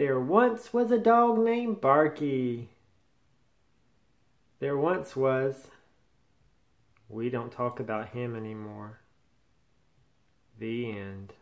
There once was a dog named Barky. There once was. We don't talk about him anymore. The end.